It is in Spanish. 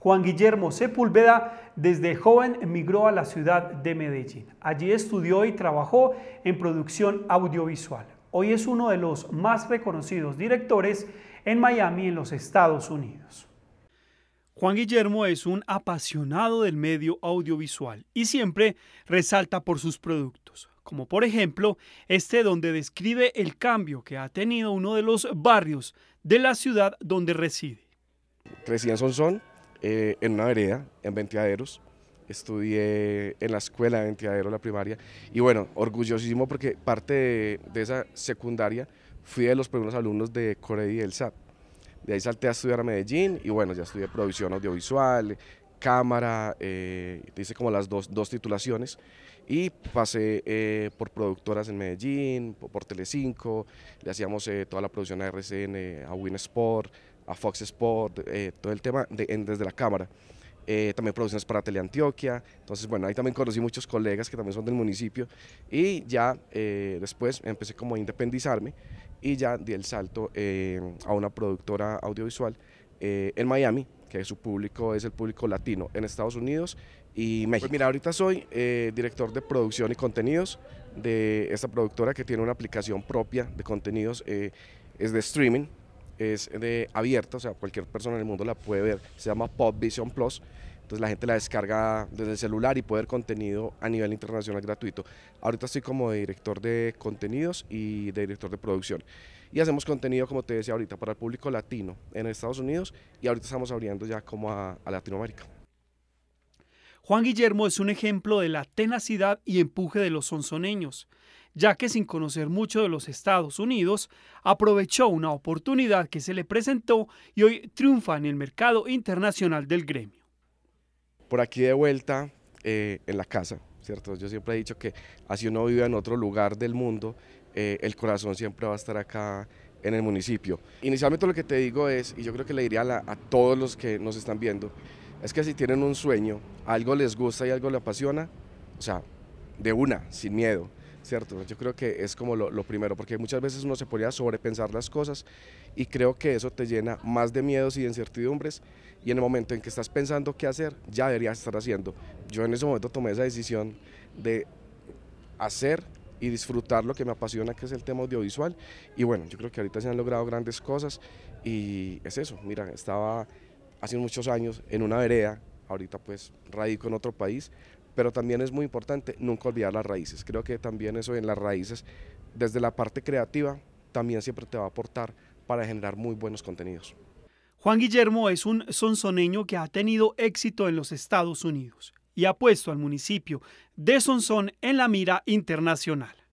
Juan Guillermo Sepúlveda desde joven emigró a la ciudad de Medellín. Allí estudió y trabajó en producción audiovisual. Hoy es uno de los más reconocidos directores en Miami, en los Estados Unidos. Juan Guillermo es un apasionado del medio audiovisual y siempre resalta por sus productos, como por ejemplo este donde describe el cambio que ha tenido uno de los barrios de la ciudad donde reside. Crecí son Sonsón, eh, en una vereda, en Ventiaderos. Estudié en la escuela de Ventiaderos, la primaria. Y bueno, orgullosísimo porque parte de, esa secundaria fui de los primeros alumnos de Corey y del SAP, De ahí salté a estudiar a Medellín y bueno, ya estudié producción audiovisual, cámara, eh, hice como las dos, dos titulaciones y pasé eh, por productoras en Medellín, por, Telecinco, le hacíamos eh, toda la producción a RCN, a Winsport, a Fox Sport, eh, todo el tema de, desde la cámara. Eh, también producciones para Teleantioquia. Entonces, bueno, ahí también conocí muchos colegas que también son del municipio. Y ya eh, después empecé como a independizarme y ya di el salto a una productora audiovisual en Miami, que su público es el público latino en Estados Unidos y México. Pues mira, ahorita soy director de producción y contenidos de esta productora que tiene una aplicación propia de contenidos, es de streaming, es de, abierta, o sea, cualquier persona en el mundo la puede ver, se llama Pop Vision Plus. Entonces la gente la descarga desde el celular y puede ver contenido a nivel internacional gratuito. Ahorita estoy como director de contenidos y de director de producción. Y hacemos contenido, como te decía ahorita, para el público latino en Estados Unidos y ahorita estamos abriendo ya como a, Latinoamérica. Juan Guillermo es un ejemplo de la tenacidad y empuje de los sonsoneños ya que sin conocer mucho de los Estados Unidos, aprovechó una oportunidad que se le presentó y hoy triunfa en el mercado internacional del gremio. Por aquí de vuelta, eh, en la casa, ¿cierto? Yo siempre he dicho que así ah, uno vive en otro lugar del mundo, eh, el corazón siempre va a estar acá en el municipio. Inicialmente lo que te digo es, y yo creo que le diría a, a todos los que nos están viendo, es que si tienen un sueño, algo les gusta y algo les apasiona, o sea, de una, sin miedo, ¿cierto? Yo creo que es como lo, lo, primero, porque muchas veces uno se podría sobrepensar las cosas y creo que eso te llena más de miedos y de incertidumbres y en el momento en que estás pensando qué hacer, ya deberías estar haciendo. Yo en ese momento tomé esa decisión de hacer y disfrutar lo que me apasiona, que es el tema audiovisual. Y bueno, yo creo que ahorita se han logrado grandes cosas y es eso. Mira, estaba hace muchos años en una vereda, ahorita pues radico en otro país, pero también es muy importante nunca olvidar las raíces. Creo que también eso en las raíces, desde la parte creativa, también siempre te va a aportar para generar muy buenos contenidos. Juan Guillermo es un sonsoneño que ha tenido éxito en los Estados Unidos y ha puesto al municipio de Sonsón en la mira internacional.